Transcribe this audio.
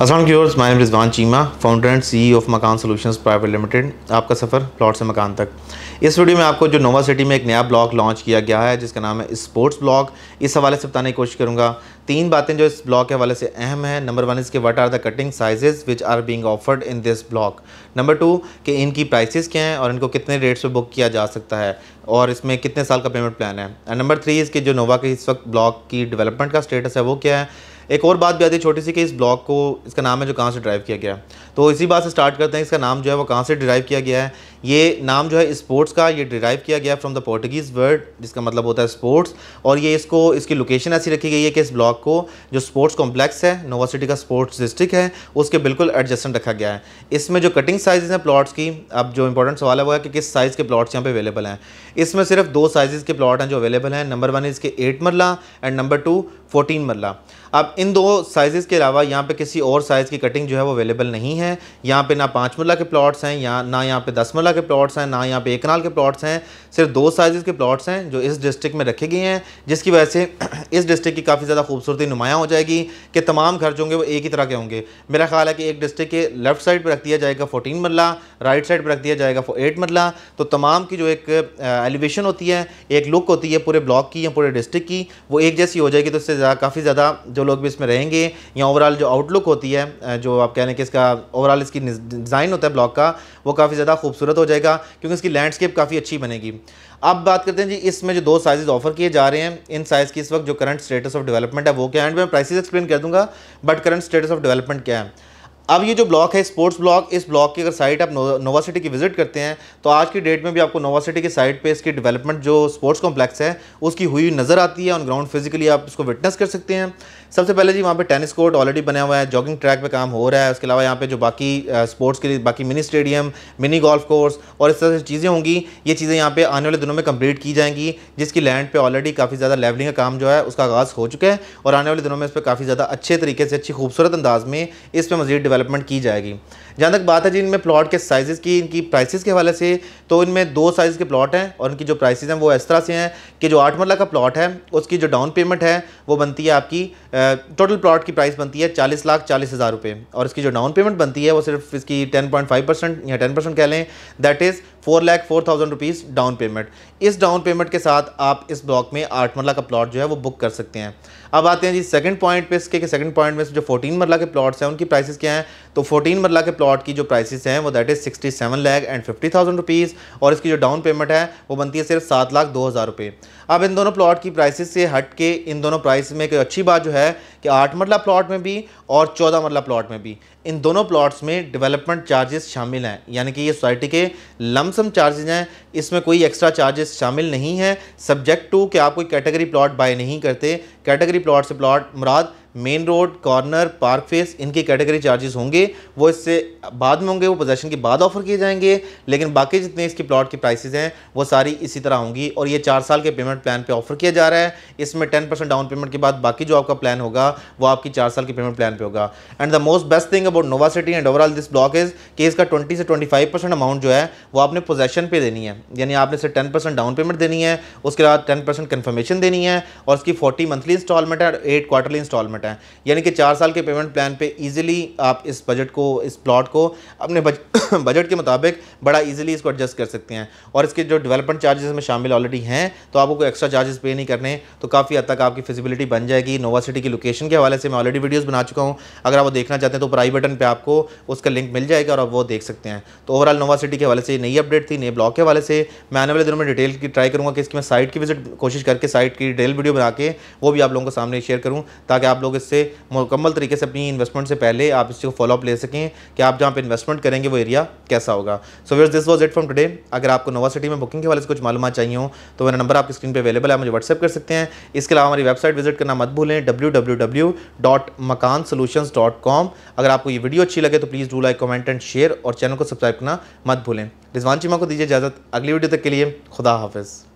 असल viewers my name Rizwan Cheema founder and CEO of Makaan solutions private limited आपका सफ़र plot से मकान तक इस वीडियो में आपको जो नोवा सिटी में एक नया ब्लॉग लॉन्च किया गया है जिसका नाम है स्पोर्ट्स ब्लॉग इस हवाले से बताने की कोशिश करूँगा तीन बातें जो इस ब्लॉग के हवाले से अहम है नंबर वन इसके what are the cutting sizes which are being offered in this block number two कि इनकी प्राइसेस क्या हैं और इनको कितने रेट्स पर बुक किया जा सकता है और इसमें कितने साल का पेमेंट प्लान है एंड नंबर थ्री इसके जो नोवा के इस वक्त ब्लॉग की डेवलपमेंट का स्टेटस है वो क्या है एक और बात भी आती है छोटी सी कि इस ब्लॉक को इसका नाम है जो कहाँ से ड्राइव किया गया तो इसी बात से स्टार्ट करते हैं इसका नाम जो है वो कहाँ से ड्राइव किया गया है ये नाम जो है स्पोर्ट्स का ये डिराइव किया गया फ्रॉम द पोर्टुगीज़ वर्ड जिसका मतलब होता है स्पोर्ट्स और ये इसको इसकी लोकेशन ऐसी रखी गई है कि इस ब्लॉक को जो स्पोर्ट्स कॉम्प्लेक्स है नोवा सिटी का स्पोर्ट्स डिस्ट्रिक्ट है उसके बिल्कुल एडजस्टेंट रखा गया है इसमें जो कटिंग साइज़ हैं प्लाट्स की अब जो इंपॉर्टेंट सवाल है वो है कि किस साइज़ के प्लाट्स यहाँ पर अवेलेबल हैं इसमें सिर्फ दो साइज़ के प्लाट हैं जो अवेलेबल हैं नंबर वन इसके eight marla and number two fourteen marla अब इन दो साइज़ के अलावा यहाँ पे किसी और साइज़ की कटिंग जो है वो अवेलेबल नहीं है यहाँ पे ना पाँच मरला के प्लॉट्स हैं या ना यहाँ पे दस मरला के प्लॉट्स हैं ना यहाँ पे एक कनाल के प्लॉट्स हैं सिर्फ दो साइज़ के प्लॉट्स हैं जो इस डिस्ट्रिक्ट में रखे गए हैं जिसकी वजह से इस डिस्ट्रिक्ट की काफ़ी ज़्यादा खूबसूरती नुमाया हो जाएगी कि तमाम घर जो होंगे वो एक ही तरह के होंगे मेरा ख्याल है कि एक डिस्ट्रिक्ट के लेफ्ट साइड पर रख दिया जाएगा फोटीन मरला राइट साइड पर रख दिया जाएगा एट मरला तो तमाम की जो एक एलिवेशन होती है एक लुक होती है पूरे ब्लॉक की या पूरे डिस्ट्रिक्ट की वो एक जैसी हो जाएगी तो इससे काफ़ी ज़्यादा जो लोग भी इसमें रहेंगे या ओवरऑल जो आउटलुक होती है जो आप कह रहे कि इसका ओवरऑल इसकी डिज़ाइन होता है ब्लॉक का वो काफ़ी ज़्यादा खूबसूरत हो जाएगा क्योंकि इसकी लैंडस्केप काफ़ी अच्छी बनेगी अब बात करते हैं जी इसमें जो दो साइज़ ऑफर किए जा रहे हैं इन साइज़ की इस वक्त जो करंट स्टेटस ऑफ डेवलपमेंट है वो क्या है एंड मैं प्राइसेस एक्सप्लेन कर दूंगा but current status of development क्या है अब ये जो ब्लॉक है स्पोर्ट्स ब्लॉक इस ब्लॉक की अगर साइट आप नोवा सिटी की विजिट करते हैं तो आज की डेट में भी आपको नोवा सिटी की साइट पे इसकी डेवलपमेंट जो स्पोर्ट्स कॉम्प्लेक्स है उसकी हुई नज़र आती है ऑन ग्राउंड फिजिकली आप इसको विटनेस कर सकते हैं सबसे पहले जी वहाँ पे टेनिस कोर्ट ऑलरेडी बना हुआ है जॉगिंग ट्रैक पर काम हो रहा है उसके अलावा यहाँ पर जो बाकी स्पोर्ट्स के लिए बाकी mini stadium mini golf course और इस तरह से चीज़ें होंगी ये चीज़ें यहाँ पे आने वाले दिनों में कम्प्लीट की जाएंगी जिसकी लैंड पर ऑलरेडी काफ़ी ज़्यादा लेवलिंग का काम जो है उसका आगाज़ हो चुका है और आने वाले दिनों में इस पर काफ़ी ज़्यादा अच्छे तरीके से अच्छी खूबसूरत अंदाज में इस पर मजीद डेवलपमेंट की जाएगी जहाँ तक बात है जी इनमें प्लॉट के साइज़ की इनकी प्राइसेस के हवाले से तो इनमें दो साइज़ के प्लॉट हैं और इनकी जो प्राइसेस हैं वो इस तरह से हैं कि जो आठ मरला का प्लॉट है उसकी जो डाउन पेमेंट है वो बनती है आपकी टोटल प्लॉट की प्राइस बनती है चालीस लाख चालीस हज़ार रुपये और इसकी जो डाउन पेमेंट बनती है वो सिर्फ इसकी टेन पॉइंट फाइव परसेंट या टेन परसेंट कह लें that is four lakh four thousand rupees down payment इस डाउन पेमेंट के साथ आप इस ब्लॉक में आठ मरला का प्लॉट जो है वो बुक कर सकते हैं अब आते हैं जी सेकंड पॉइंट पे इसके सेकंड पॉइंट में जो फोर्टीन मरला के प्लॉट्स हैं उनकी प्राइसेस क्या हैं तो फोर्टीन मरला के प्लॉट की जो प्राइसेस हैं वो that is sixty seven lakh and fifty thousand rupees और इसकी जो डाउन पेमेंट है वो बनती है सिर्फ सात लाख दो हज़ार रुपये अब इन दोनों प्लॉट की प्राइसिस से हट के इन दोनों प्राइस में एक अच्छी बात जो है कि आठ मरला प्लॉट में भी और चौदह मरला प्लॉट में भी इन दोनों प्लॉट्स में डेवलपमेंट चार्जेस शामिल हैं यानी कि ये सोसाइटी के लमसम चार्जेज हैं इसमें कोई एक्स्ट्रा चार्जेस शामिल नहीं है सब्जेक्ट टू कि आप कोई कैटेगरी प्लॉट बाय नहीं करते कैटेगरी प्लॉट से प्लॉट मुराद main road corner park face इनके कैटेगरी चार्जेस होंगे वो इससे बाद में होंगे वो पोजेशन के बाद ऑफर किए जाएंगे लेकिन बाकी जितने इसके प्लॉट की प्राइसेस हैं वो सारी इसी तरह होंगी और ये चार साल के पेमेंट प्लान पे ऑफर किया जा रहा है इसमें टेन परसेंट डाउन पेमेंट के बाद बाकी जो आपका प्लान होगा वो आपकी चार साल के पेमेंट प्लान पर होगा and the most best thing about Nova City and overall this block is कि इसका ट्वेंटी से ट्वेंटी फाइव परसेंट अमाउंट जो है वो आपने पोजेशन पर देनी है यानी आपने इसे टेन परसेंट डाउन पेमेंट देनी है उसके बाद टेन परसेंट देनी है और इसकी फोर्टी मंथली इंस्टॉलमेंट है एट क्वार्टरली इंस्टॉलमेंट है सकते हैं यानी कि चार साल के पेमेंट प्लान पे ईजिली आप इस बजट को इस प्लॉट को अपने बजट के मुताबिक बड़ा ईजिली इसको एडजस्ट कर सकते हैं और इसके जो डेवलपमेंट चार्जेस में शामिल ऑलरेडी हैं तो आपको कोई एक्स्ट्रा चार्जेस पे नहीं करने तो काफ़ी हद तक आपकी फिजिबिलिटी बन जाएगी नोवा सिटी की लोकेशन के हवाले से मैं ऑलरेडी वीडियोज़ बना चुका हूँ अगर आप वो देखना चाहते हैं तो प्राई बटन पर आपको उसका लिंक मिल जाएगा और आप वो देख सकते हैं तो ओवरऑल नोवा सिटी के हवाले से नई अपडेट थी नए ब्लॉक के हवाले से मैं आने वाले दिनों में डिटेल की ट्राई करूँगा कि इसकी मैं साइट की विजिट कोशिश करके साइट की डिटेल वीडियो बना के वो भी आप लोगों को सामने शेयर करूँ ताकि आप लोग इससे मुकम्मल तरीके से अपनी इन्वेस्टमेंट से पहले आप इसको फॉलोअप ले सकें कि आप जहाँ पर इन्वेस्टमेंट करेंगे वो एरिया कैसा होगा so where this was it from today अगर आपको नोवा सिटी में बुकिंग के वाले से कुछ मालूम चाहिए हो तो मेरा नंबर आपकी स्क्रीन पर अवेलेबल है मुझे व्हाट्सअप कर सकते हैं इसके अलावा हमारी वेबसाइट विजिट करना मत भूलें डब्ल्यू अगर आपको ये वीडियो अच्छी लगे तो please do like comment and share और चैनल को सब्सक्राइब करना मत भूलें रिजवान चीमा को दीजिए इजाज़त अगली वीडियो तक के लिए खुदा हाफिज़